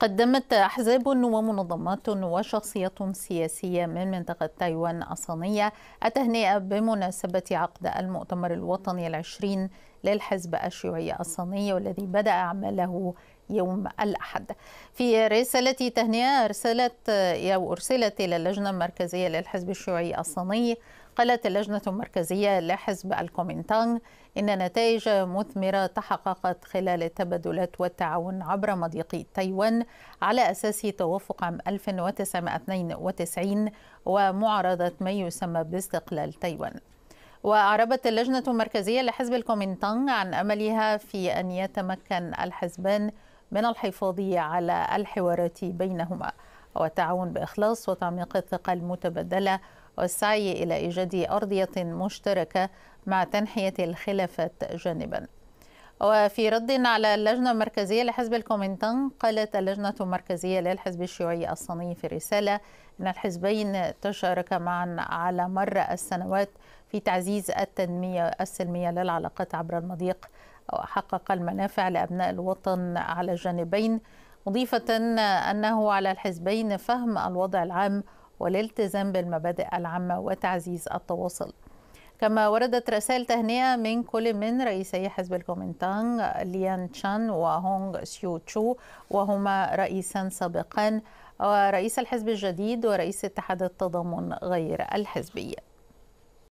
قدمت أحزاب ومنظمات وشخصيات سياسية من منطقة تايوان الصينية التهنئة بمناسبة عقد المؤتمر الوطني العشرين للحزب الشيوعي الصيني والذي بدأ عمله يوم الأحد في رسالة تهنئة أرسلت أو أرسلت إلى اللجنة المركزية للحزب الشيوعي الصيني قالت اللجنة المركزية لحزب الكومينتانغ إن نتائج مثمرة تحققت خلال التبادلات والتعاون عبر مضيق تايوان على أساس توافق عام 1992 ومعارضة ما يسمى باستقلال تايوان وأعربت اللجنة المركزية لحزب الكومينتان عن أملها في أن يتمكن الحزبان من الحفاظ على الحوارات بينهما والتعاون بإخلاص وتعميق الثقة المتبادلة والسعي إلى إيجاد أرضية مشتركة مع تنحية الخلافات جانبا وفي رد على اللجنة المركزية لحزب الكومينتان قالت اللجنة المركزية للحزب الشيوعي الصيني في رسالة أن الحزبين تشاركا معا على مر السنوات في تعزيز التنمية السلمية للعلاقات عبر المضيق وحقق المنافع لأبناء الوطن على الجانبين مضيفة أنه على الحزبين فهم الوضع العام والالتزام بالمبادئ العامة وتعزيز التواصل كما وردت رسائل تهنئة من كل من رئيسي حزب الكومنتان ليان تشان وهونغ سيو تشو وهما رئيسان سابقان ورئيس الحزب الجديد ورئيس اتحاد التضامن غير الحزبي